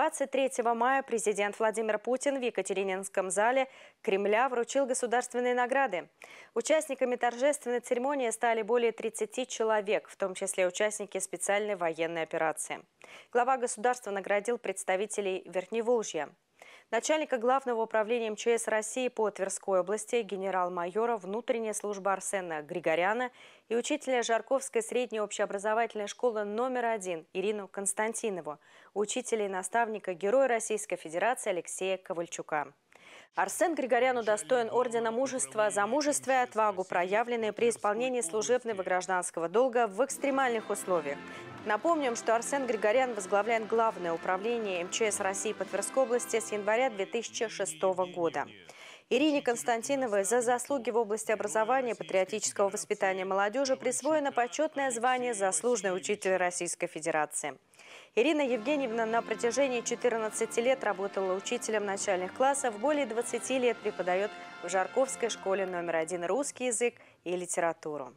23 мая президент Владимир Путин в Екатерининском зале Кремля вручил государственные награды. Участниками торжественной церемонии стали более 30 человек, в том числе участники специальной военной операции. Глава государства наградил представителей Верхневолжья начальника Главного управления МЧС России по Тверской области генерал-майора внутренней службы Арсена Григоряна и учителя Жарковской средней общеобразовательной школы номер один Ирину Константинову, учителя и наставника Героя Российской Федерации Алексея Ковальчука. Арсен Григорян удостоен Ордена мужества за мужество и отвагу, проявленные при исполнении служебного гражданского долга в экстремальных условиях. Напомним, что Арсен Григорян возглавляет Главное управление МЧС России по Тверской области с января 2006 года. Ирине Константиновой за заслуги в области образования и патриотического воспитания молодежи присвоено почетное звание «Заслуженный учитель Российской Федерации». Ирина Евгеньевна на протяжении 14 лет работала учителем начальных классов, более 20 лет преподает в Жарковской школе номер один русский язык и литературу.